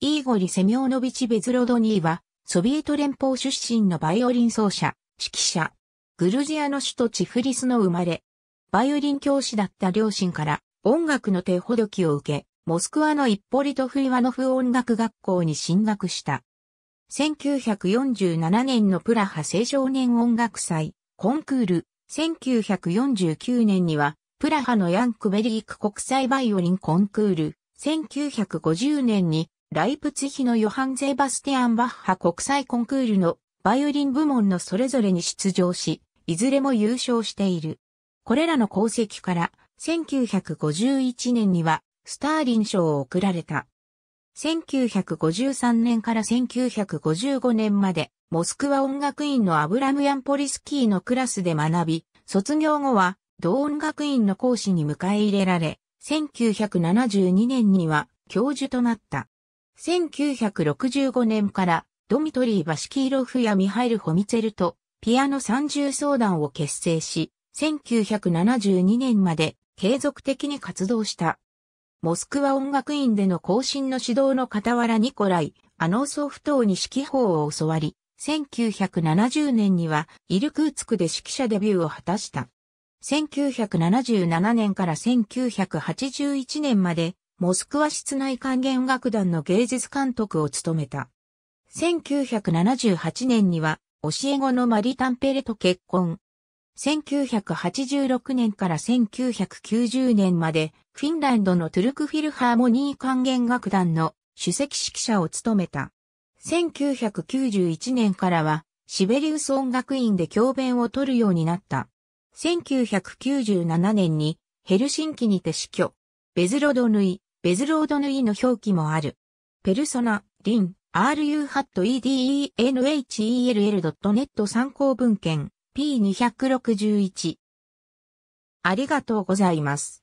イーゴリ・セミョーノビチ・ベズロドニーは、ソビエト連邦出身のバイオリン奏者、指揮者、グルジアの首都チフリスの生まれ、バイオリン教師だった両親から音楽の手ほどきを受け、モスクワのイッポリト・フイワノフ音楽学校に進学した。1947年のプラハ青少年音楽祭、コンクール、1949年には、プラハのヤンクベリーク国際バイオリンコンクール、1950年にライプツヒのヨハン・ゼーバスティアン・バッハ国際コンクールのバイオリン部門のそれぞれに出場し、いずれも優勝している。これらの功績から、1951年には、スターリン賞を贈られた。1953年から1955年まで、モスクワ音楽院のアブラムヤンポリスキーのクラスで学び、卒業後は、同音楽院の講師に迎え入れられ、1972年には教授となった。1965年からドミトリー・バシキーロフやミハイル・ホミツェルとピアノ三重相談を結成し、1972年まで継続的に活動した。モスクワ音楽院での更進の指導の傍らニコライ、アノーソフ等に指揮法を教わり、1970年にはイルクーツクで指揮者デビューを果たした。1977年から1981年までモスクワ室内管弦楽団の芸術監督を務めた。1978年には、教え子のマリ・タンペレと結婚。1986年から1990年まで、フィンランドのトゥルクフィルハーモニー管弦楽団の首席指揮者を務めた。1991年からは、シベリウス音楽院で教鞭を取るようになった。1997年にヘルシンキにて死去。ベズロドヌイ、ベズロードヌイの表記もある。ペルソナ、リン、ruhat.edenhell.net 参考文献 P261。ありがとうございます。